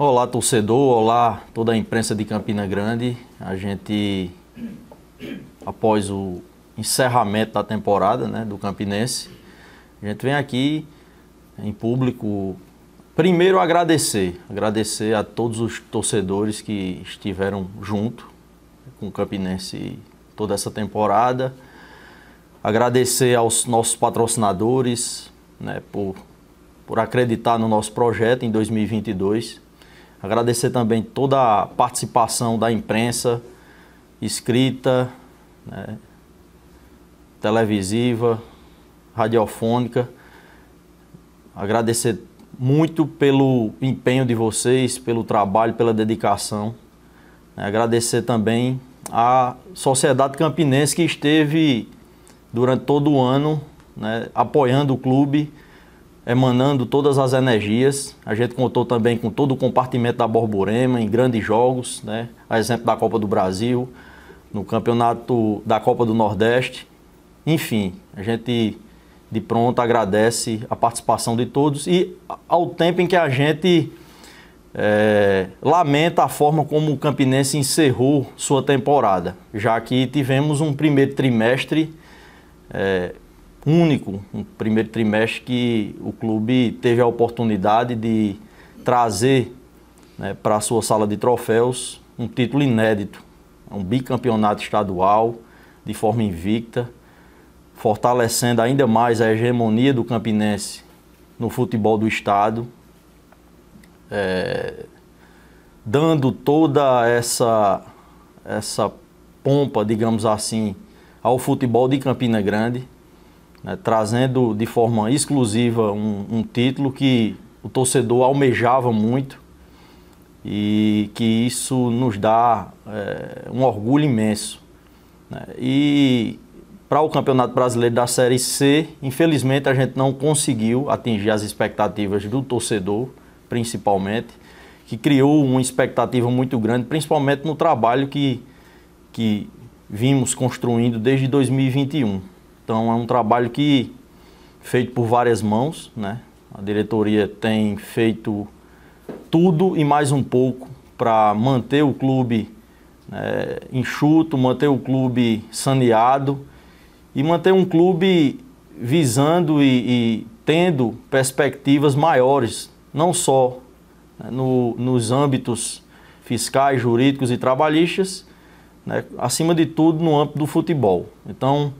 Olá, torcedor, olá toda a imprensa de Campina Grande. A gente, após o encerramento da temporada né, do Campinense, a gente vem aqui em público primeiro agradecer, agradecer a todos os torcedores que estiveram junto com o Campinense toda essa temporada. Agradecer aos nossos patrocinadores né, por, por acreditar no nosso projeto em 2022. Agradecer também toda a participação da imprensa, escrita, né, televisiva, radiofônica. Agradecer muito pelo empenho de vocês, pelo trabalho, pela dedicação. Né. Agradecer também à Sociedade Campinense que esteve durante todo o ano né, apoiando o clube emanando todas as energias. A gente contou também com todo o compartimento da Borborema em grandes jogos, né? a exemplo da Copa do Brasil, no campeonato da Copa do Nordeste. Enfim, a gente de pronto agradece a participação de todos e ao tempo em que a gente é, lamenta a forma como o Campinense encerrou sua temporada, já que tivemos um primeiro trimestre é, único, um primeiro trimestre que o clube teve a oportunidade de trazer né, para a sua sala de troféus um título inédito, um bicampeonato estadual de forma invicta, fortalecendo ainda mais a hegemonia do Campinense no futebol do estado, é, dando toda essa essa pompa, digamos assim, ao futebol de Campina Grande, né, trazendo de forma exclusiva um, um título que o torcedor almejava muito e que isso nos dá é, um orgulho imenso. Né? E para o Campeonato Brasileiro da Série C, infelizmente a gente não conseguiu atingir as expectativas do torcedor, principalmente, que criou uma expectativa muito grande, principalmente no trabalho que, que vimos construindo desde 2021. Então é um trabalho que feito por várias mãos, né? A diretoria tem feito tudo e mais um pouco para manter o clube é, enxuto, manter o clube saneado e manter um clube visando e, e tendo perspectivas maiores, não só né, no, nos âmbitos fiscais, jurídicos e trabalhistas, né, acima de tudo no âmbito do futebol. Então,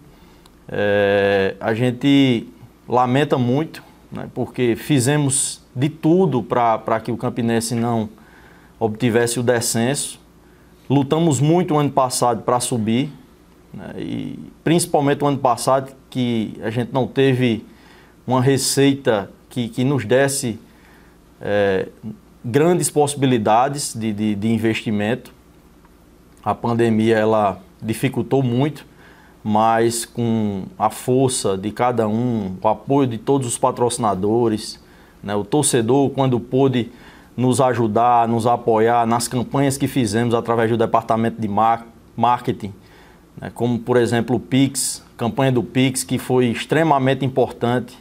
é, a gente lamenta muito, né, porque fizemos de tudo para que o Campinense não obtivesse o descenso. Lutamos muito o ano passado para subir, né, e principalmente o ano passado, que a gente não teve uma receita que, que nos desse é, grandes possibilidades de, de, de investimento. A pandemia ela dificultou muito mas com a força de cada um, o apoio de todos os patrocinadores, né? o torcedor, quando pôde nos ajudar, nos apoiar nas campanhas que fizemos através do departamento de marketing, né? como por exemplo o Pix, campanha do Pix, que foi extremamente importante.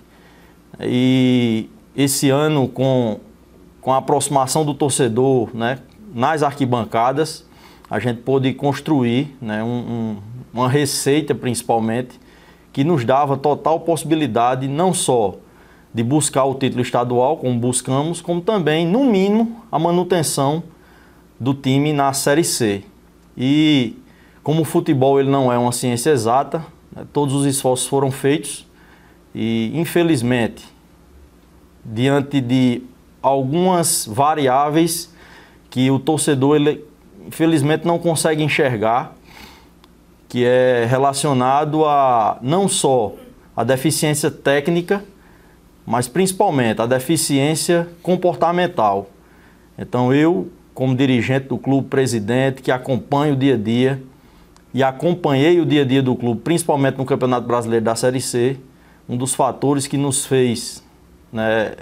E esse ano, com, com a aproximação do torcedor né? nas arquibancadas, a gente pôde construir né? um, um uma receita principalmente, que nos dava total possibilidade não só de buscar o título estadual, como buscamos, como também, no mínimo, a manutenção do time na Série C. E como o futebol ele não é uma ciência exata, né, todos os esforços foram feitos e, infelizmente, diante de algumas variáveis que o torcedor ele, infelizmente não consegue enxergar, que é relacionado a não só a deficiência técnica, mas principalmente a deficiência comportamental. Então eu, como dirigente do clube, presidente, que acompanho o dia a dia e acompanhei o dia a dia do clube, principalmente no Campeonato Brasileiro da Série C, um dos fatores que nos fez né,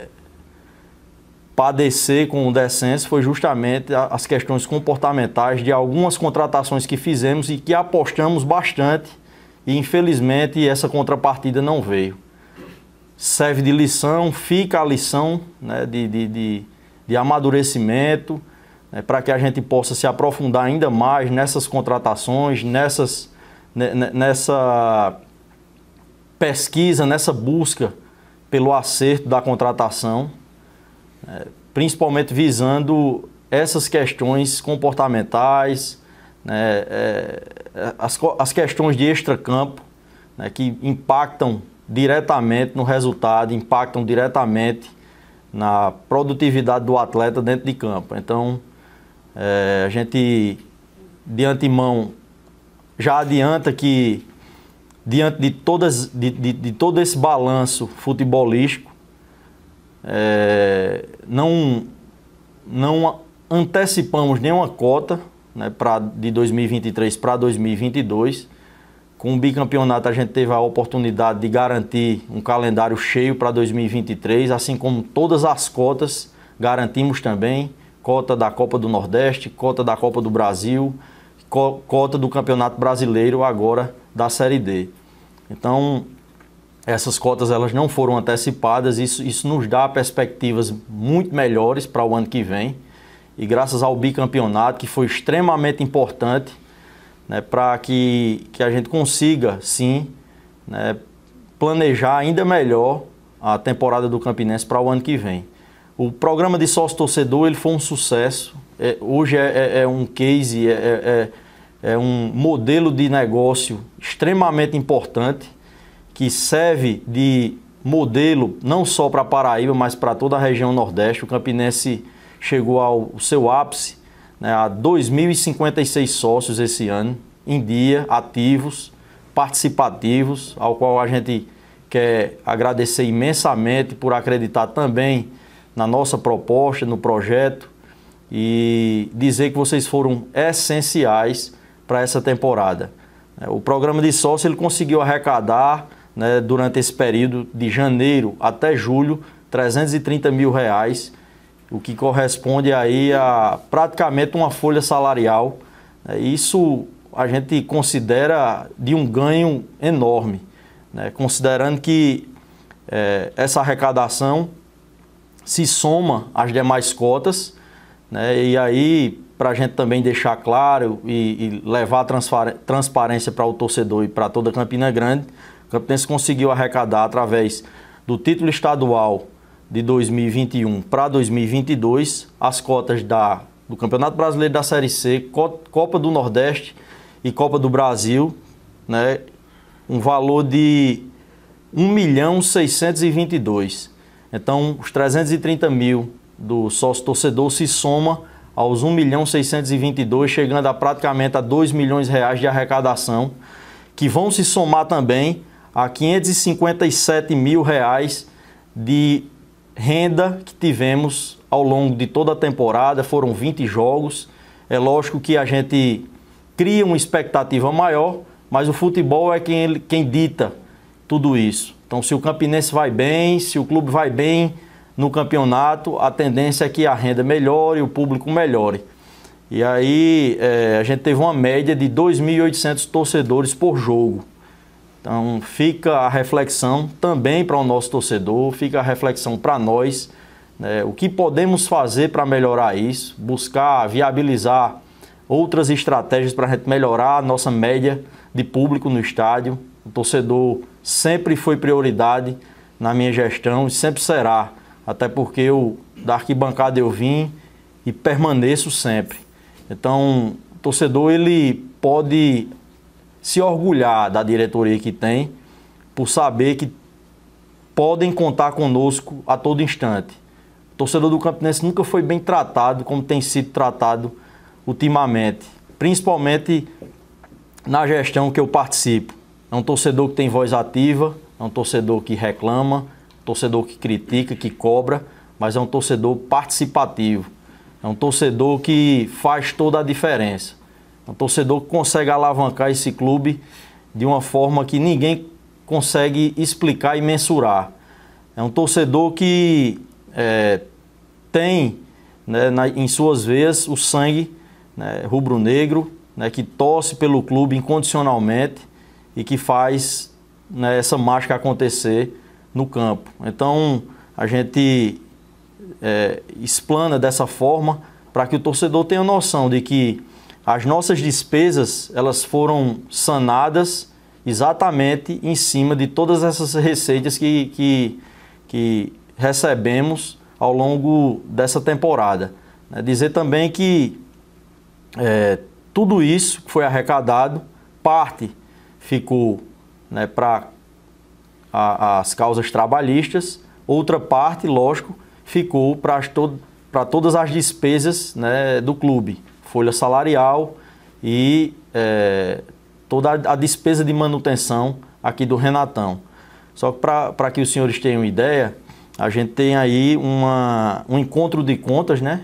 padecer com decência foi justamente as questões comportamentais de algumas contratações que fizemos e que apostamos bastante e infelizmente essa contrapartida não veio. Serve de lição, fica a lição né, de, de, de, de amadurecimento né, para que a gente possa se aprofundar ainda mais nessas contratações, nessas, né, né, nessa pesquisa, nessa busca pelo acerto da contratação principalmente visando essas questões comportamentais, né, é, é, as, as questões de extracampo, né, que impactam diretamente no resultado, impactam diretamente na produtividade do atleta dentro de campo. Então, é, a gente, de antemão, já adianta que, diante de, todas, de, de, de todo esse balanço futebolístico, é, não, não antecipamos nenhuma cota né, pra, de 2023 para 2022. Com o bicampeonato, a gente teve a oportunidade de garantir um calendário cheio para 2023, assim como todas as cotas garantimos também: cota da Copa do Nordeste, cota da Copa do Brasil, co cota do Campeonato Brasileiro, agora da Série D. Então, essas cotas elas não foram antecipadas, isso, isso nos dá perspectivas muito melhores para o ano que vem. E graças ao bicampeonato, que foi extremamente importante né, para que, que a gente consiga, sim, né, planejar ainda melhor a temporada do Campinense para o ano que vem. O programa de sócio-torcedor ele foi um sucesso. É, hoje é, é, é, um case, é, é, é, é um modelo de negócio extremamente importante que serve de modelo não só para Paraíba, mas para toda a região Nordeste. O Campinense chegou ao seu ápice né, a 2.056 sócios esse ano, em dia, ativos, participativos, ao qual a gente quer agradecer imensamente por acreditar também na nossa proposta, no projeto e dizer que vocês foram essenciais para essa temporada. O programa de sócio ele conseguiu arrecadar né, durante esse período de janeiro até julho, 330 mil reais, o que corresponde aí a praticamente uma folha salarial. Né. Isso a gente considera de um ganho enorme, né? considerando que é, essa arrecadação se soma às demais cotas, né? e aí, para a gente também deixar claro e, e levar transparência para o torcedor e para toda Campina Grande, Campinense conseguiu arrecadar através do título estadual de 2021 para 2022 as cotas da, do Campeonato Brasileiro da Série C, Copa do Nordeste e Copa do Brasil, né? um valor de 1 milhão 622. Então, os 330 mil do sócio torcedor se soma aos 1 milhão 622, chegando a praticamente a 2 milhões de reais de arrecadação, que vão se somar também a 557 mil reais de renda que tivemos ao longo de toda a temporada, foram 20 jogos. É lógico que a gente cria uma expectativa maior, mas o futebol é quem, quem dita tudo isso. Então, se o Campinense vai bem, se o clube vai bem no campeonato, a tendência é que a renda melhore, o público melhore. E aí é, a gente teve uma média de 2.800 torcedores por jogo. Então fica a reflexão também para o nosso torcedor, fica a reflexão para nós, né, o que podemos fazer para melhorar isso, buscar viabilizar outras estratégias para a gente melhorar a nossa média de público no estádio. O torcedor sempre foi prioridade na minha gestão e sempre será, até porque eu da arquibancada eu vim e permaneço sempre. Então, o torcedor ele pode se orgulhar da diretoria que tem, por saber que podem contar conosco a todo instante. O torcedor do Campinense nunca foi bem tratado como tem sido tratado ultimamente, principalmente na gestão que eu participo. É um torcedor que tem voz ativa, é um torcedor que reclama, torcedor que critica, que cobra, mas é um torcedor participativo. É um torcedor que faz toda a diferença. Um torcedor que consegue alavancar esse clube de uma forma que ninguém consegue explicar e mensurar. É um torcedor que é, tem né, na, em suas veias o sangue né, rubro-negro, né, que torce pelo clube incondicionalmente e que faz né, essa mágica acontecer no campo. Então a gente é, explana dessa forma para que o torcedor tenha noção de que as nossas despesas, elas foram sanadas exatamente em cima de todas essas receitas que, que, que recebemos ao longo dessa temporada. É dizer também que é, tudo isso que foi arrecadado, parte ficou né, para as causas trabalhistas, outra parte, lógico, ficou para to todas as despesas né, do clube folha salarial e é, toda a despesa de manutenção aqui do Renatão. Só que para que os senhores tenham ideia, a gente tem aí uma, um encontro de contas, né?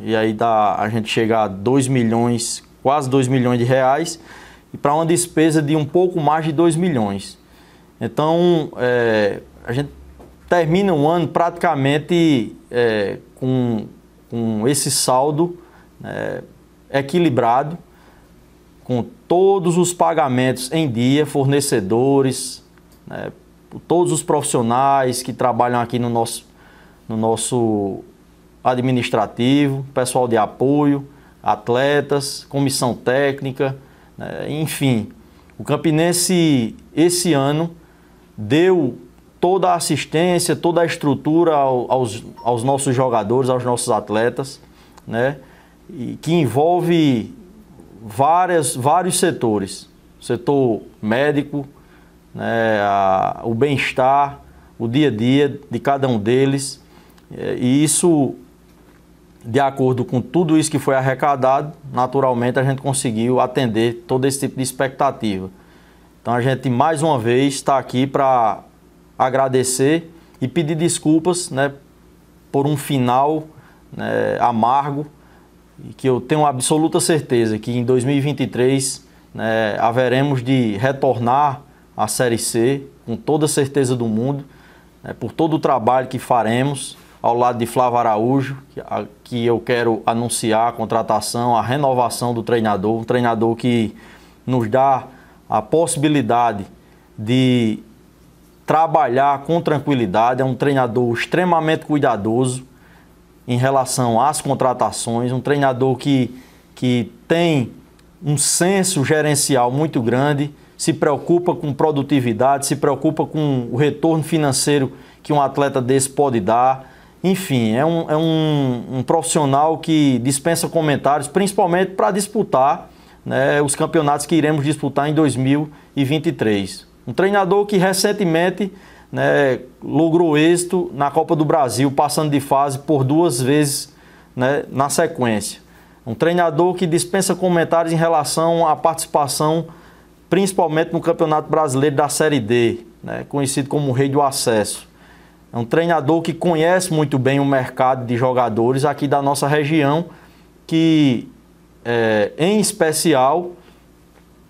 E aí dá, a gente chega a 2 milhões, quase 2 milhões de reais, e para uma despesa de um pouco mais de 2 milhões. Então, é, a gente termina o ano praticamente é, com, com esse saldo é, equilibrado, com todos os pagamentos em dia, fornecedores, né, todos os profissionais que trabalham aqui no nosso, no nosso administrativo, pessoal de apoio, atletas, comissão técnica, né, enfim. O Campinense, esse ano, deu toda a assistência, toda a estrutura aos, aos nossos jogadores, aos nossos atletas, né? que envolve várias, vários setores: setor médico, né, a, o bem-estar, o dia a dia de cada um deles. É, e isso, de acordo com tudo isso que foi arrecadado, naturalmente a gente conseguiu atender todo esse tipo de expectativa. Então a gente mais uma vez está aqui para agradecer e pedir desculpas né, por um final né, amargo e que eu tenho absoluta certeza que em 2023 né, haveremos de retornar à Série C com toda a certeza do mundo, né, por todo o trabalho que faremos ao lado de Flávio Araújo, que, a, que eu quero anunciar a contratação, a renovação do treinador, um treinador que nos dá a possibilidade de trabalhar com tranquilidade, é um treinador extremamente cuidadoso, em relação às contratações, um treinador que, que tem um senso gerencial muito grande, se preocupa com produtividade, se preocupa com o retorno financeiro que um atleta desse pode dar. Enfim, é um, é um, um profissional que dispensa comentários, principalmente para disputar né, os campeonatos que iremos disputar em 2023. Um treinador que recentemente né, logrou êxito na Copa do Brasil, passando de fase por duas vezes né, na sequência. Um treinador que dispensa comentários em relação à participação, principalmente no Campeonato Brasileiro da Série D, né, conhecido como o Rei do Acesso. É um treinador que conhece muito bem o mercado de jogadores aqui da nossa região, que, é, em especial,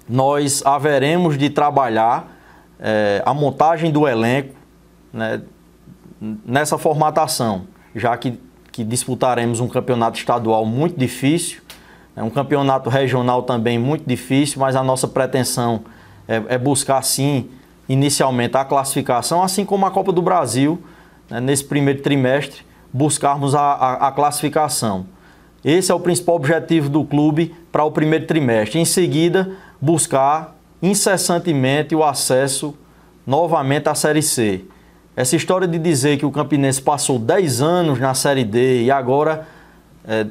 nós haveremos de trabalhar é, a montagem do elenco né, nessa formatação, já que, que disputaremos um campeonato estadual muito difícil, né, um campeonato regional também muito difícil, mas a nossa pretensão é, é buscar sim inicialmente a classificação, assim como a Copa do Brasil, né, nesse primeiro trimestre, buscarmos a, a, a, classificação. Esse é o principal objetivo do clube para o primeiro trimestre. Em seguida, buscar incessantemente o acesso novamente à Série C. Essa história de dizer que o Campinense passou 10 anos na Série D e agora é,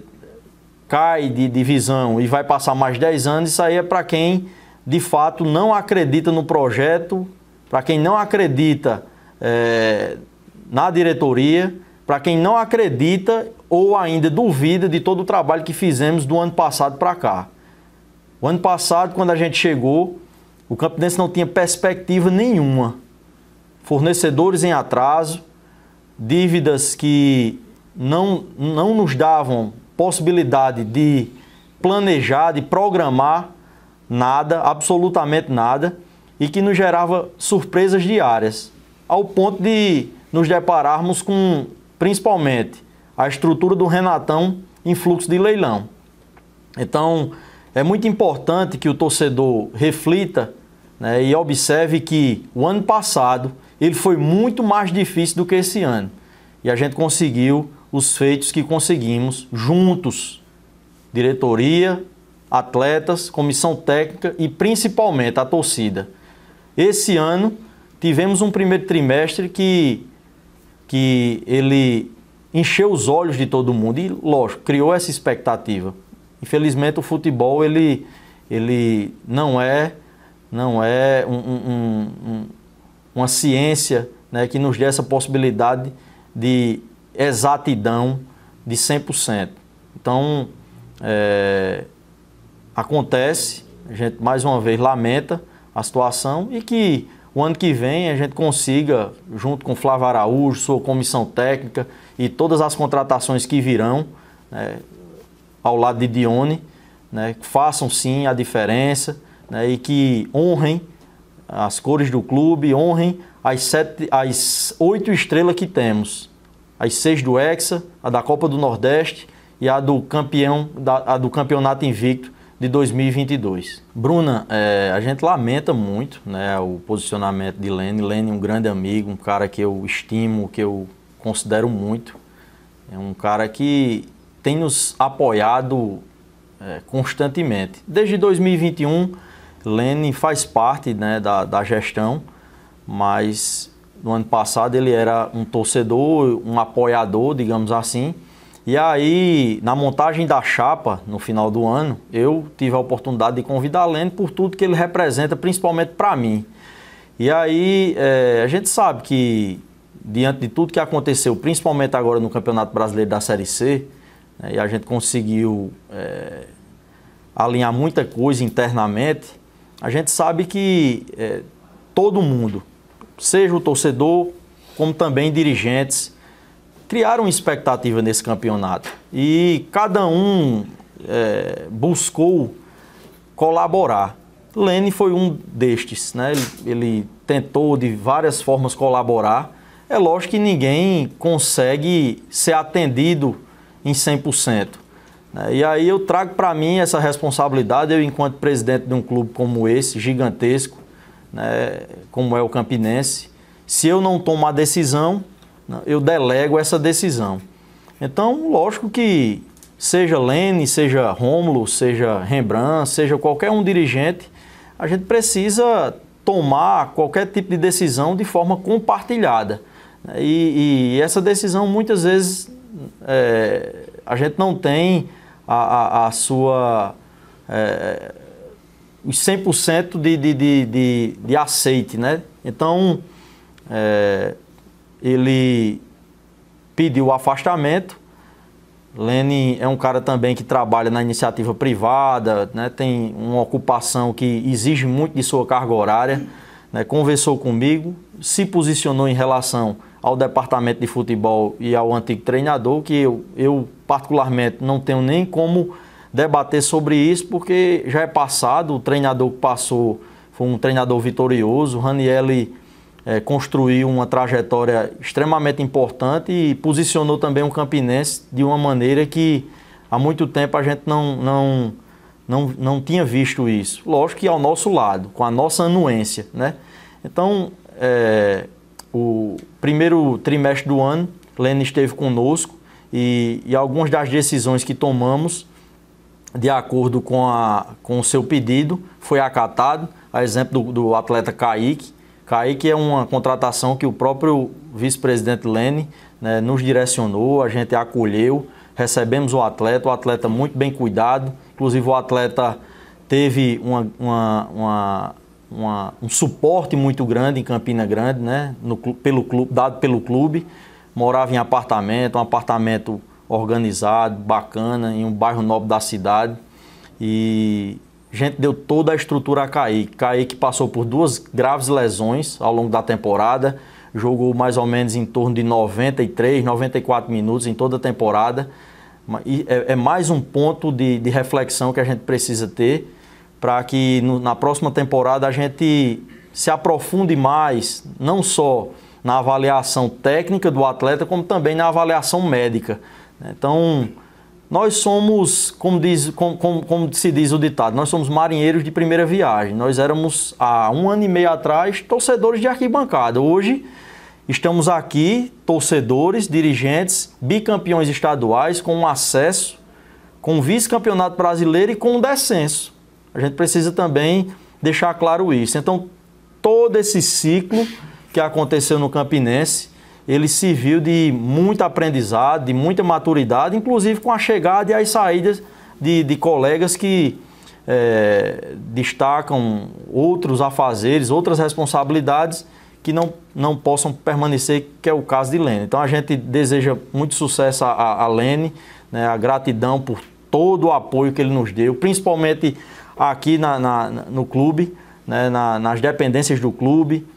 cai de divisão e vai passar mais 10 anos, isso aí é para quem de fato não acredita no projeto, para quem não acredita é, na diretoria, para quem não acredita ou ainda duvida de todo o trabalho que fizemos do ano passado para cá. O ano passado, quando a gente chegou, o Campinense não tinha perspectiva nenhuma. Fornecedores em atraso, dívidas que não, não nos davam possibilidade de planejar, de programar nada, absolutamente nada, e que nos gerava surpresas diárias, ao ponto de nos depararmos com, principalmente, a estrutura do Renatão em fluxo de leilão. Então, é muito importante que o torcedor reflita né, e observe que o ano passado ele foi muito mais difícil do que esse ano. E a gente conseguiu os feitos que conseguimos juntos, diretoria, atletas, comissão técnica e principalmente a torcida. Esse ano tivemos um primeiro trimestre que, que ele encheu os olhos de todo mundo e, lógico, criou essa expectativa. Infelizmente o futebol ele, ele não é não é um, um, um, uma ciência né, que nos dê essa possibilidade de exatidão de 100%. Então, é, acontece, a gente mais uma vez lamenta a situação e que o ano que vem a gente consiga, junto com Flávio Araújo, sua comissão técnica e todas as contratações que virão né, ao lado de Dione, né, façam sim a diferença né, e que honrem as cores do clube, honrem as, sete, as oito estrelas que temos. As seis do Hexa, a da Copa do Nordeste e a do campeão a do campeonato invicto de 2022. Bruna, é, a gente lamenta muito né, o posicionamento de Lene. Lene é um grande amigo, um cara que eu estimo, que eu considero muito. É um cara que tem nos apoiado é, constantemente. Desde 2021 Lene faz parte né, da, da gestão, mas no ano passado ele era um torcedor, um apoiador, digamos assim. E aí, na montagem da chapa, no final do ano, eu tive a oportunidade de convidar Lenny Lene por tudo que ele representa, principalmente para mim. E aí, é, a gente sabe que, diante de tudo que aconteceu, principalmente agora no Campeonato Brasileiro da Série C, né, e a gente conseguiu é, alinhar muita coisa internamente, a gente sabe que é, todo mundo, seja o torcedor, como também dirigentes, criaram expectativa nesse campeonato. E cada um é, buscou colaborar. Lene foi um destes, né? Ele, ele, tentou de várias formas colaborar. É lógico que ninguém consegue ser atendido em 100%. Né? E aí eu trago para mim essa responsabilidade, eu enquanto presidente de um clube como esse, gigantesco, né, como é o Campinense, se eu não tomo a decisão, né, eu delego essa decisão. Então, lógico que seja Lene, seja Rômulo, seja Rembrandt, seja qualquer um dirigente, a gente precisa tomar qualquer tipo de decisão de forma compartilhada. Né? E, e essa decisão muitas vezes é, a gente não tem a, a, a sua é, os 100% de, de, de, de, de aceite, né? Então, é, ele pediu o afastamento. Lenin é um cara também que trabalha na iniciativa privada, né? tem uma ocupação que exige muito de sua carga horária. Né? Conversou comigo, se posicionou em relação ao departamento de futebol e ao antigo treinador, que eu, eu particularmente não tenho nem como debater sobre isso, porque já é passado, o treinador que passou foi um treinador vitorioso, o Ranielli é, eh, construiu uma trajetória extremamente importante e posicionou também o Campinense de uma maneira que há muito tempo a gente não, não, não, não tinha visto isso. Lógico que ao nosso lado, com a nossa anuência, né? Então, é, o primeiro trimestre do ano, Lênin esteve conosco e, e algumas das decisões que tomamos, de acordo com, a, com o seu pedido, foi acatado, a exemplo do, do atleta Kaique. Kaique é uma contratação que o próprio vice-presidente Lênin né, nos direcionou, a gente acolheu, recebemos o atleta, o atleta muito bem cuidado, inclusive o atleta teve uma, uma, uma uma, um suporte muito grande em Campina Grande, né? No, pelo clube, dado pelo clube. Morava em apartamento, um apartamento organizado, bacana, em um bairro nobre da cidade. E a gente deu toda a estrutura a Kaique. Kaique passou por duas graves lesões ao longo da temporada, jogou mais ou menos em torno de 93, 94 minutos em toda a temporada. E é, é, mais um ponto de, de reflexão que a gente precisa ter para que no, na próxima temporada a gente se aprofunde mais, não só na avaliação técnica do atleta, como também na avaliação médica. Então, nós somos, como, diz, como, como, como se diz o ditado, nós somos marinheiros de primeira viagem. Nós éramos, há um ano e meio atrás, torcedores de arquibancada. Hoje, estamos aqui, torcedores, dirigentes, bicampeões estaduais, com acesso, com vice-campeonato brasileiro e com descenso. A gente precisa também deixar claro isso. Então, todo esse ciclo que aconteceu no Campinense, ele serviu de muito aprendizado, de muita maturidade, inclusive com a chegada e as saídas de, de colegas que é, destacam outros afazeres, outras responsabilidades que não, não possam permanecer, que é o caso de Lene. Então a gente deseja muito sucesso a, a Lene, né, a gratidão por todo o apoio que ele nos deu, principalmente aqui na, na no clube, né, na, nas dependências do clube.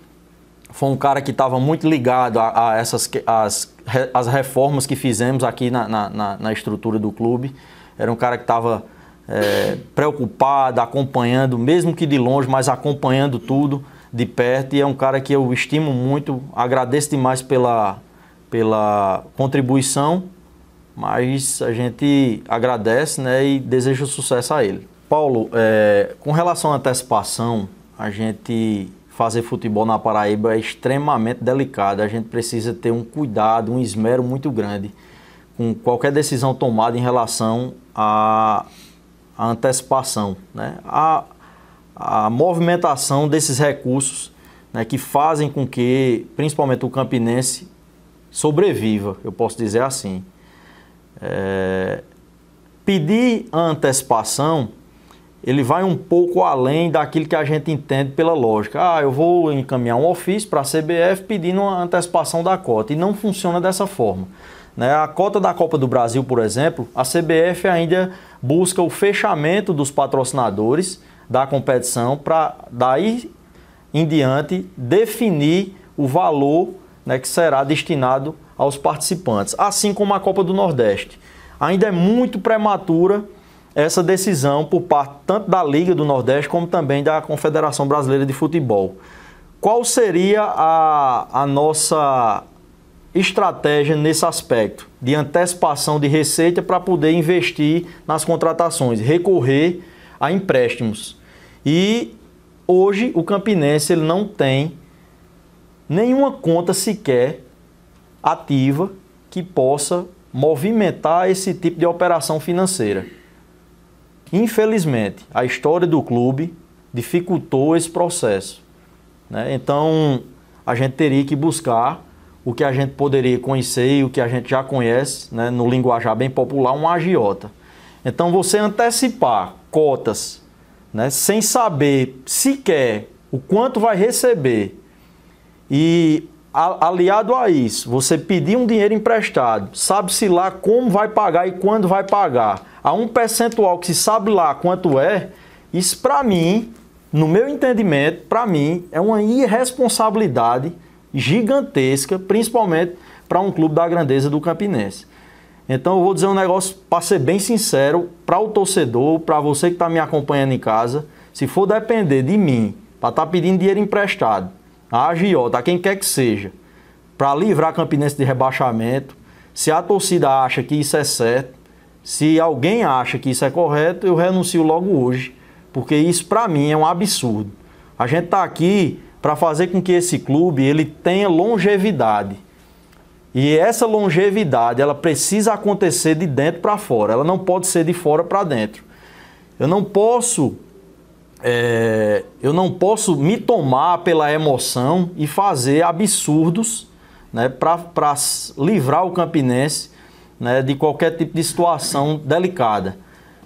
Foi um cara que estava muito ligado a, a essas as, as reformas que fizemos aqui na, na, na estrutura do clube. Era um cara que estava é, preocupado, acompanhando, mesmo que de longe, mas acompanhando tudo de perto. E é um cara que eu estimo muito, agradeço demais pela, pela contribuição, mas a gente agradece né, e deseja sucesso a ele. Paulo, é, com relação à antecipação, a gente fazer futebol na Paraíba é extremamente delicado. A gente precisa ter um cuidado, um esmero muito grande com qualquer decisão tomada em relação à, à antecipação, né? a, a movimentação desses recursos né, que fazem com que, principalmente o campinense, sobreviva, eu posso dizer assim. É, pedir antecipação ele vai um pouco além daquilo que a gente entende pela lógica. Ah, eu vou encaminhar um ofício para a CBF pedindo uma antecipação da cota. E não funciona dessa forma. Né? A cota da Copa do Brasil, por exemplo, a CBF ainda busca o fechamento dos patrocinadores da competição para daí em diante definir o valor né, que será destinado aos participantes. Assim como a Copa do Nordeste. Ainda é muito prematura essa decisão por parte tanto da Liga do Nordeste como também da Confederação Brasileira de Futebol. Qual seria a, a nossa estratégia nesse aspecto de antecipação de receita para poder investir nas contratações, recorrer a empréstimos? E hoje o Campinense ele não tem nenhuma conta sequer ativa que possa movimentar esse tipo de operação financeira. Infelizmente, a história do clube dificultou esse processo. Né? Então, a gente teria que buscar o que a gente poderia conhecer e o que a gente já conhece, né? no linguajar bem popular, um agiota. Então, você antecipar cotas né? sem saber sequer o quanto vai receber e aliado a isso, você pedir um dinheiro emprestado, sabe-se lá como vai pagar e quando vai pagar, a um percentual que se sabe lá quanto é, isso para mim, no meu entendimento, para mim é uma irresponsabilidade gigantesca, principalmente para um clube da grandeza do Campinense. Então eu vou dizer um negócio para ser bem sincero, para o torcedor, para você que está me acompanhando em casa, se for depender de mim para estar tá pedindo dinheiro emprestado a agiota, a quem quer que seja, para livrar a Campinense de rebaixamento, se a torcida acha que isso é certo, se alguém acha que isso é correto, eu renuncio logo hoje, porque isso para mim é um absurdo. A gente está aqui para fazer com que esse clube ele tenha longevidade. E essa longevidade, ela precisa acontecer de dentro para fora, ela não pode ser de fora para dentro. Eu não posso é, eu não posso me tomar pela emoção e fazer absurdos né, para livrar o campinense né, de qualquer tipo de situação delicada.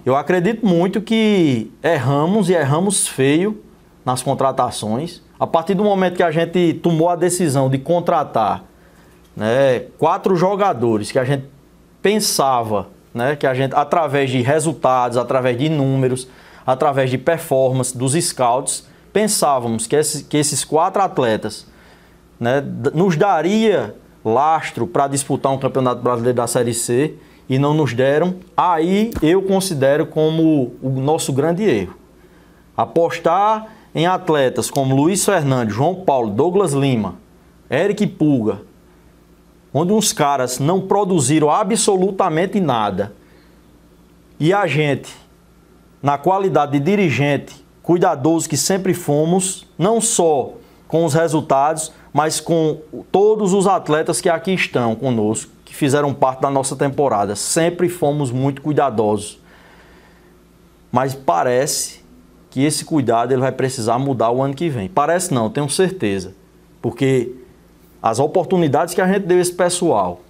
Eu acredito muito que erramos e erramos feio nas contratações. A partir do momento que a gente tomou a decisão de contratar né, quatro jogadores que a gente pensava, né, que a gente, através de resultados, através de números, através de performance dos scouts, pensávamos que, que esses quatro atletas né, nos daria lastro para disputar um campeonato brasileiro da Série C e não nos deram, aí eu considero como o nosso grande erro. Apostar em atletas como Luiz Fernandes, João Paulo, Douglas Lima, Eric Pulga, onde uns caras não produziram absolutamente nada. E a gente na qualidade de dirigente cuidadoso que sempre fomos, não só com os resultados, mas com todos os atletas que aqui estão conosco, que fizeram parte da nossa temporada. Sempre fomos muito cuidadosos. Mas parece que esse cuidado ele vai precisar mudar o ano que vem. Parece não, tenho certeza. Porque as oportunidades que a gente deu esse pessoal,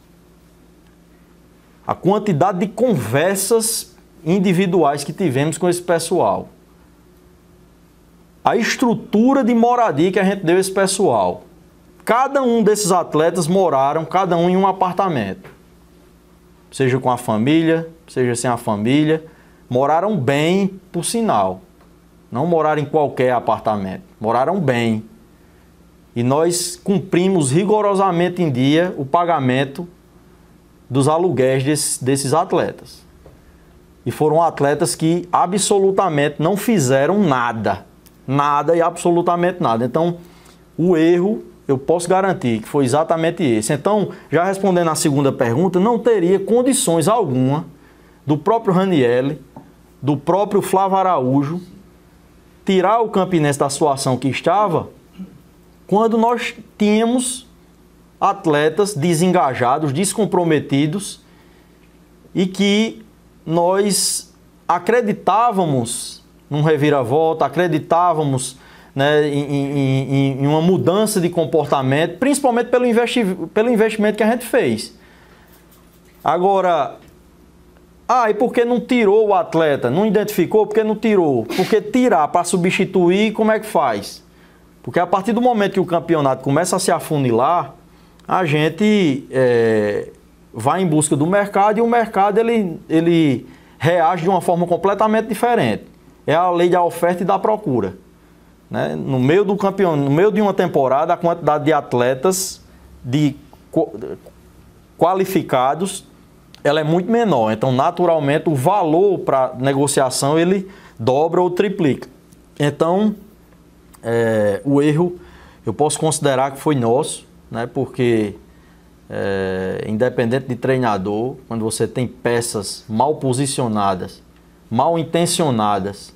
a quantidade de conversas individuais que tivemos com esse pessoal. A estrutura de moradia que a gente deu a esse pessoal. Cada um desses atletas moraram, cada um em um apartamento. Seja com a família, seja sem a família. Moraram bem, por sinal. Não moraram em qualquer apartamento. Moraram bem. E nós cumprimos rigorosamente em dia o pagamento dos aluguéis desses atletas. E foram atletas que absolutamente não fizeram nada. Nada e absolutamente nada. Então, o erro, eu posso garantir que foi exatamente esse. Então, já respondendo à segunda pergunta, não teria condições alguma do próprio Raniel, do próprio Flávio Araújo, tirar o Campinense da situação que estava quando nós tínhamos atletas desengajados, descomprometidos e que nós acreditávamos num reviravolta, acreditávamos né, em, em, em, uma mudança de comportamento, principalmente pelo, investi pelo investimento que a gente fez. Agora, ah, e por que não tirou o atleta? Não identificou? Por que não tirou? Porque tirar para substituir, como é que faz? Porque a partir do momento que o campeonato começa a se afunilar, a gente é, vai em busca do mercado e o mercado ele, ele reage de uma forma completamente diferente. É a lei da oferta e da procura. Né? No meio do campeão, no meio de uma temporada, a quantidade de atletas de qualificados ela é muito menor. Então, naturalmente, o valor para negociação ele dobra ou triplica. Então, é, o erro eu posso considerar que foi nosso, né? porque é, independente de treinador, quando você tem peças mal posicionadas, mal intencionadas,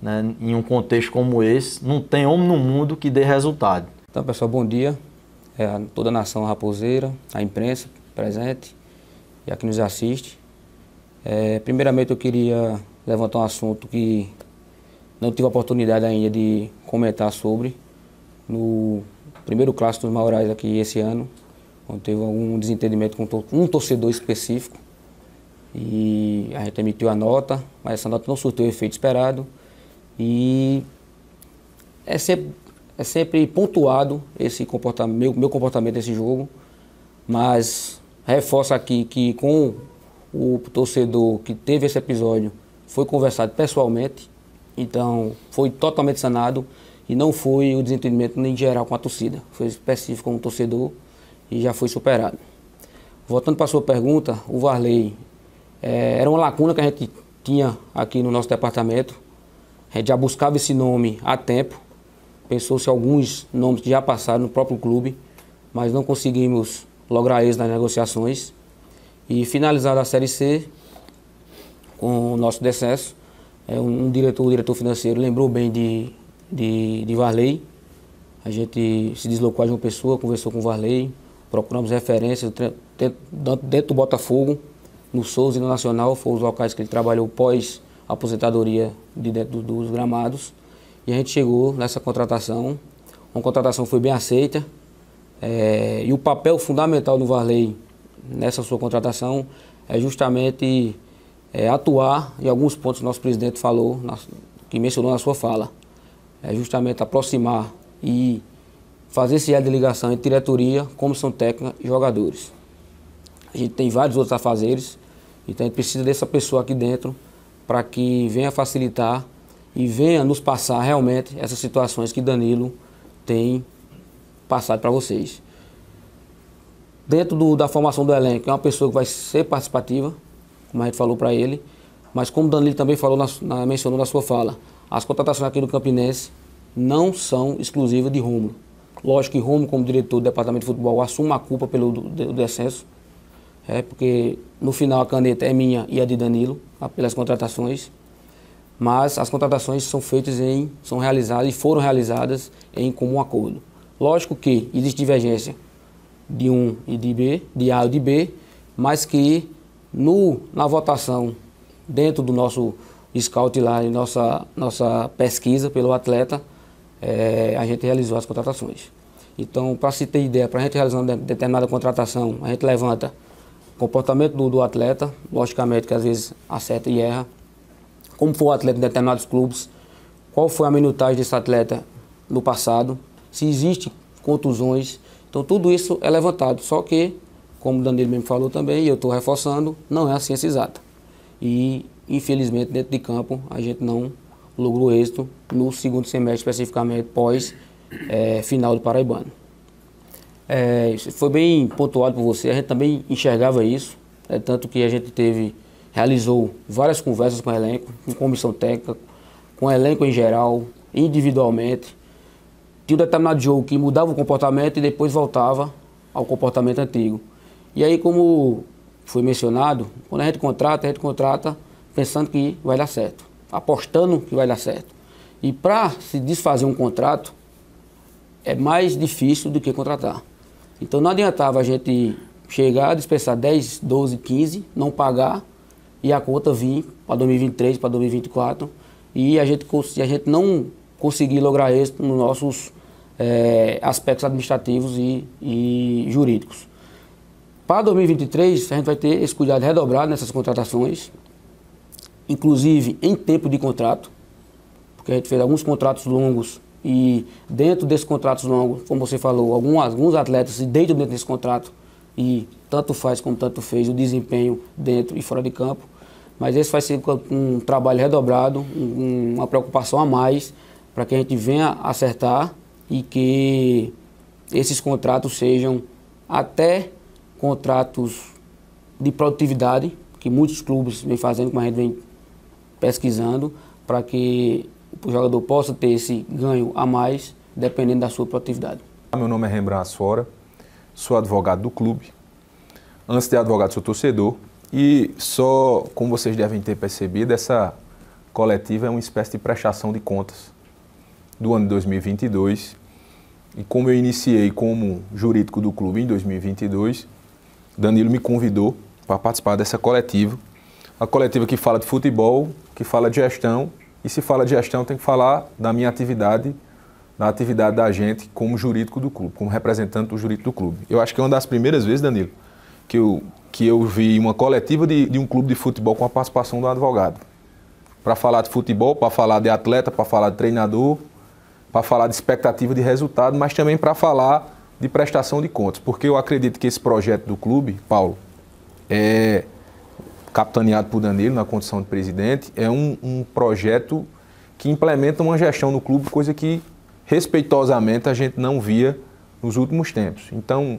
né, em um contexto como esse, não tem homem no mundo que dê resultado. Então, pessoal, bom dia. É, a toda a nação raposeira, a imprensa presente e a que nos assiste. É, primeiramente, eu queria levantar um assunto que não tive a oportunidade ainda de comentar sobre no primeiro clássico dos Maurais aqui esse ano, quando teve algum desentendimento com um torcedor específico. E a gente emitiu a nota, mas essa nota não surtiu o efeito esperado. E é sempre, é sempre pontuado esse comportamento, meu, meu comportamento nesse jogo. Mas reforço aqui que com o torcedor que teve esse episódio foi conversado pessoalmente, então foi totalmente sanado e não foi o desentendimento nem geral com a torcida, foi específico com o torcedor e já foi superado. Voltando para a sua pergunta, o Varley é, era uma lacuna que a gente tinha aqui no nosso departamento. A gente já buscava esse nome há tempo. Pensou-se alguns nomes que já passaram no próprio clube, mas não conseguimos lograr eles nas negociações. E finalizada a Série C, com o nosso decesso, é, um diretor, o diretor financeiro lembrou bem de, de, de Varley. A gente se deslocou a uma pessoa, conversou com o Varley, procuramos referências dentro do Botafogo, no Souza e no Nacional, foram os locais que ele trabalhou pós aposentadoria de dentro dos gramados. E a gente chegou nessa contratação. Uma contratação foi bem aceita. É, e o papel fundamental do Varley nessa sua contratação é justamente é, atuar em alguns pontos que o nosso presidente falou, que mencionou na sua fala. É justamente aproximar e fazer esse elo de ligação entre diretoria, comissão técnica e jogadores. A gente tem vários outros afazeres, então a gente precisa dessa pessoa aqui dentro para que venha facilitar e venha nos passar realmente essas situações que Danilo tem passado para vocês. Dentro do, da formação do elenco, é uma pessoa que vai ser participativa, como a gente falou para ele, mas como Danilo também falou na, na, mencionou na sua fala, as contratações aqui do Campinense não são exclusivas de Rômulo. Lógico que Romo, como diretor do departamento de futebol, assuma a culpa pelo descenso, é, porque no final a caneta é minha e a de Danilo, pelas contratações. Mas as contratações são feitas em, são realizadas e foram realizadas em comum acordo. Lógico que existe divergência de um e de B, de A e de B, mas que no, na votação dentro do nosso scout lá, em nossa, nossa pesquisa pelo atleta, é, a gente realizou as contratações. Então, para se ter ideia, para a gente realizar uma determinada contratação, a gente levanta o comportamento do, do, atleta, logicamente que às vezes acerta e erra, como foi o atleta em determinados clubes, qual foi a minutagem desse atleta no passado, se existe contusões. Então, tudo isso é levantado, só que, como o Danilo mesmo falou também, e eu estou reforçando, não é a ciência exata. E, infelizmente, dentro de campo, a gente não logrou êxito no segundo semestre, especificamente pós é, final do Paraibano. É, foi bem pontuado por você, a gente também enxergava isso, é, tanto que a gente teve, realizou várias conversas com o elenco, com comissão técnica, com o elenco em geral, individualmente. Tinha um determinado jogo que mudava o comportamento e depois voltava ao comportamento antigo. E aí, como foi mencionado, quando a gente contrata, a gente contrata pensando que vai dar certo apostando que vai dar certo. E para se desfazer um contrato, é mais difícil do que contratar. Então não adiantava a gente chegar, dispensar 10, 12, 15, não pagar e a conta vir para 2023, para 2024 e a gente, a gente não conseguir lograr êxito nos nossos é, aspectos administrativos e, e jurídicos. Para 2023, a gente vai ter esse cuidado redobrado nessas contratações, inclusive em tempo de contrato, porque a gente fez alguns contratos longos e dentro desses contratos longos, como você falou, alguns, alguns atletas se deitam dentro desse contrato e tanto faz como tanto fez o desempenho dentro e fora de campo. Mas esse vai ser um trabalho redobrado, um, uma preocupação a mais para que a gente venha acertar e que esses contratos sejam até contratos de produtividade, que muitos clubes vêm fazendo, como a gente vem pesquisando para que o jogador possa ter esse ganho a mais, dependendo da sua produtividade. Meu nome é Rembrandt Fora, sou advogado do clube. Antes de advogado, sou torcedor. E só, como vocês devem ter percebido, essa coletiva é uma espécie de prestação de contas do ano de 2022. E como eu iniciei como jurídico do clube em 2022, Danilo me convidou para participar dessa coletiva a coletiva que fala de futebol, que fala de gestão, e se fala de gestão tem que falar da minha atividade, da atividade da gente como jurídico do clube, como representante do jurídico do clube. Eu acho que é uma das primeiras vezes, Danilo, que eu, que eu vi uma coletiva de, de um clube de futebol com a participação do advogado. Para falar de futebol, para falar de atleta, para falar de treinador, para falar de expectativa de resultado, mas também para falar de prestação de contas, porque eu acredito que esse projeto do clube, Paulo, é, capitaneado por Danilo na condição de presidente, é um, um projeto que implementa uma gestão no clube, coisa que respeitosamente a gente não via nos últimos tempos. Então,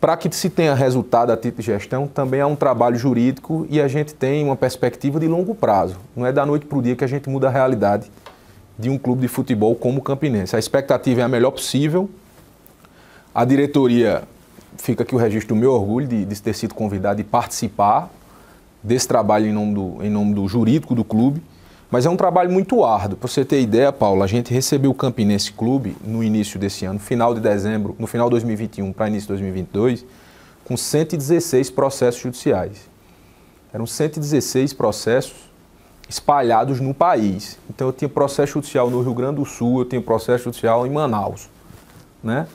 para que se tenha resultado a título de gestão, também há um trabalho jurídico e a gente tem uma perspectiva de longo prazo. Não é da noite para o dia que a gente muda a realidade de um clube de futebol como o Campinense. A expectativa é a melhor possível. A diretoria, fica aqui o registro do meu orgulho de, de ter sido convidado e participar desse trabalho em nome do, em nome do jurídico do clube, mas é um trabalho muito árduo. Para você ter ideia, Paulo, a gente recebeu o Campinense Clube no início desse ano, final de dezembro, no final de 2021 para início de 2022, com 116 processos judiciais. Eram 116 processos espalhados no país. Então eu tinha processo judicial no Rio Grande do Sul, eu tinha processo judicial em Manaus, né?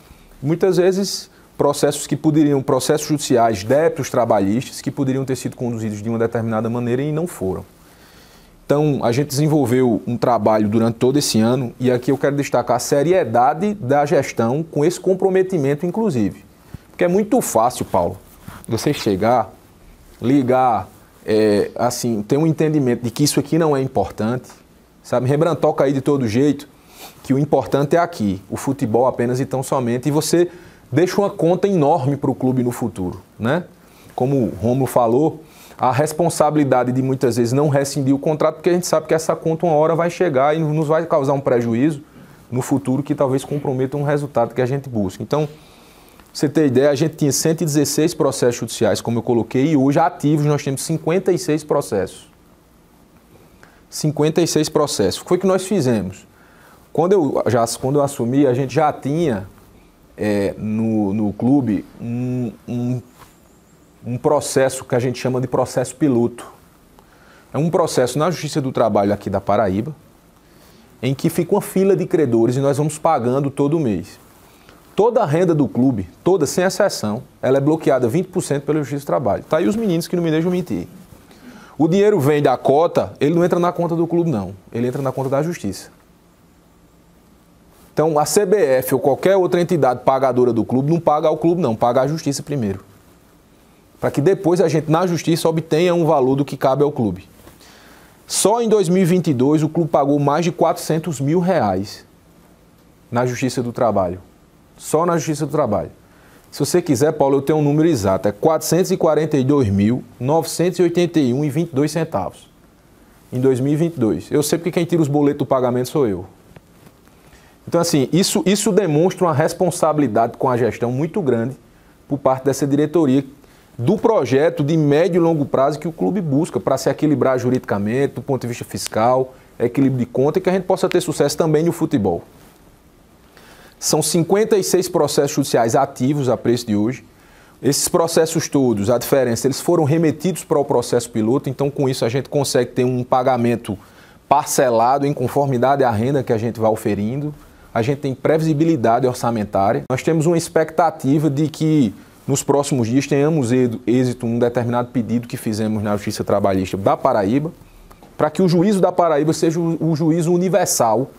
Muitas vezes processos que poderiam, processos judiciais, débitos trabalhistas, que poderiam ter sido conduzidos de uma determinada maneira e não foram. Então, a gente desenvolveu um trabalho durante todo esse ano e aqui eu quero destacar a seriedade da gestão com esse comprometimento, inclusive. Porque é muito fácil, Paulo, você chegar, ligar, é, assim, ter um entendimento de que isso aqui não é importante, sabe? Rembrandt toca aí de todo jeito que o importante é aqui, o futebol apenas e tão somente, e você deixa uma conta enorme para o clube no futuro. Né? Como o Romulo falou, a responsabilidade de muitas vezes não rescindir o contrato, porque a gente sabe que essa conta uma hora vai chegar e nos vai causar um prejuízo no futuro que talvez comprometa um resultado que a gente busca. Então, você ter ideia, a gente tinha 116 processos judiciais, como eu coloquei, e hoje ativos nós temos 56 processos. 56 processos. O que foi que nós fizemos? Quando eu, já, quando eu assumi, a gente já tinha é, no, no clube um, um, um processo que a gente chama de processo piloto. É um processo na Justiça do Trabalho aqui da Paraíba, em que fica uma fila de credores e nós vamos pagando todo mês. Toda a renda do clube, toda, sem exceção, ela é bloqueada 20% pela Justiça do Trabalho. Está aí os meninos que não me deixam mentir. O dinheiro vem da cota, ele não entra na conta do clube, não. Ele entra na conta da Justiça. Então, a CBF ou qualquer outra entidade pagadora do clube não paga ao clube, não, paga à justiça primeiro. Para que depois a gente, na justiça, obtenha um valor do que cabe ao clube. Só em 2022 o clube pagou mais de 400 mil reais na Justiça do Trabalho. Só na Justiça do Trabalho. Se você quiser, Paulo, eu tenho um número exato. É 442.981,22 centavos em 2022. Eu sei porque quem tira os boletos do pagamento sou eu. Então, assim, isso, isso demonstra uma responsabilidade com a gestão muito grande por parte dessa diretoria do projeto de médio e longo prazo que o clube busca para se equilibrar juridicamente, do ponto de vista fiscal, equilíbrio de conta e que a gente possa ter sucesso também no futebol. São 56 processos judiciais ativos a preço de hoje. Esses processos todos, a diferença, eles foram remetidos para o processo piloto, então com isso a gente consegue ter um pagamento parcelado em conformidade à renda que a gente vai oferindo a gente tem previsibilidade orçamentária, nós temos uma expectativa de que nos próximos dias tenhamos êxito um determinado pedido que fizemos na Justiça Trabalhista da Paraíba, para que o juízo da Paraíba seja o juízo universal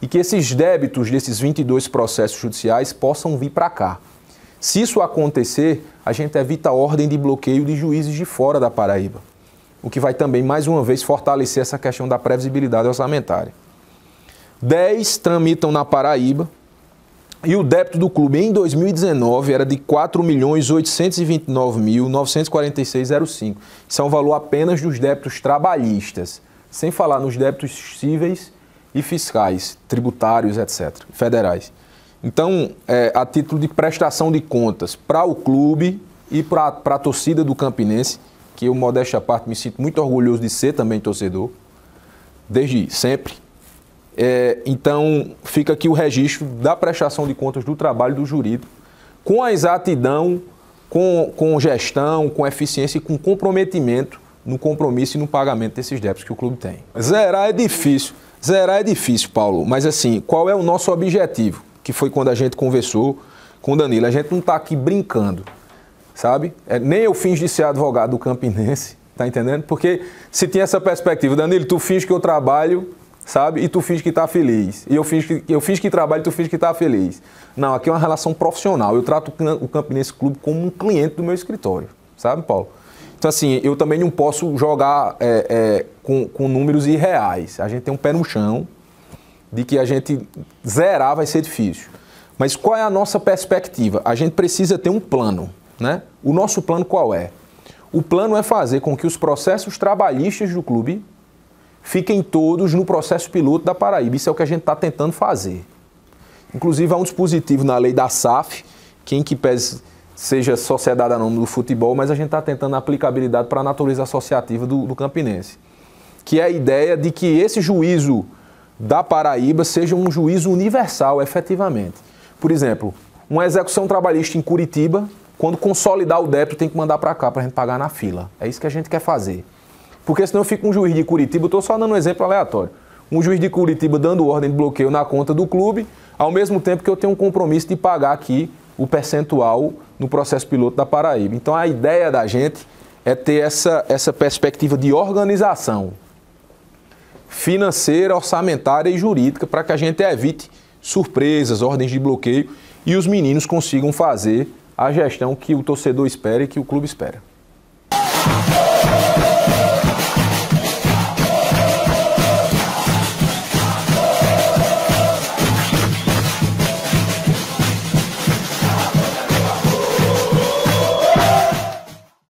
e que esses débitos desses 22 processos judiciais possam vir para cá. Se isso acontecer, a gente evita a ordem de bloqueio de juízes de fora da Paraíba, o que vai também, mais uma vez, fortalecer essa questão da previsibilidade orçamentária. 10 tramitam na Paraíba. E o débito do clube em 2019 era de R$ 4.829.946,05. Isso é um valor apenas dos débitos trabalhistas, sem falar nos débitos cíveis e fiscais, tributários, etc., federais. Então, é, a título de prestação de contas para o clube e para a torcida do Campinense, que eu, modéstia à parte, me sinto muito orgulhoso de ser também torcedor, desde sempre, é, então, fica aqui o registro da prestação de contas do trabalho do jurídico, com a exatidão, com, com gestão, com eficiência e com comprometimento no compromisso e no pagamento desses débitos que o clube tem. Zerar é difícil. Zerar é difícil, Paulo, mas assim, qual é o nosso objetivo? Que foi quando a gente conversou com o Danilo. A gente não está aqui brincando, sabe? É, nem eu finge de ser advogado do Campinense, tá entendendo? Porque se tinha essa perspectiva, Danilo, tu finge que eu trabalho sabe? E tu finge que tá feliz. E eu finge que, eu finge que trabalho e tu finge que tá feliz. Não, aqui é uma relação profissional. Eu trato o Campinense Clube como um cliente do meu escritório, sabe, Paulo? Então, assim, eu também não posso jogar é, é, com, com números irreais. A gente tem um pé no chão de que a gente zerar vai ser difícil. Mas qual é a nossa perspectiva? A gente precisa ter um plano, né? O nosso plano qual é? O plano é fazer com que os processos trabalhistas do clube fiquem todos no processo piloto da Paraíba. Isso é o que a gente está tentando fazer. Inclusive, há um dispositivo na lei da SAF, que em que pese seja sociedade anônima do futebol, mas a gente está tentando a aplicabilidade para a natureza associativa do, do campinense. Que é a ideia de que esse juízo da Paraíba seja um juízo universal, efetivamente. Por exemplo, uma execução trabalhista em Curitiba, quando consolidar o débito, tem que mandar para cá para a gente pagar na fila. É isso que a gente quer fazer. Porque senão fica um juiz de Curitiba, estou só dando um exemplo aleatório. Um juiz de Curitiba dando ordem de bloqueio na conta do clube, ao mesmo tempo que eu tenho um compromisso de pagar aqui o percentual no processo piloto da Paraíba. Então a ideia da gente é ter essa, essa perspectiva de organização financeira, orçamentária e jurídica para que a gente evite surpresas, ordens de bloqueio e os meninos consigam fazer a gestão que o torcedor espera e que o clube espera.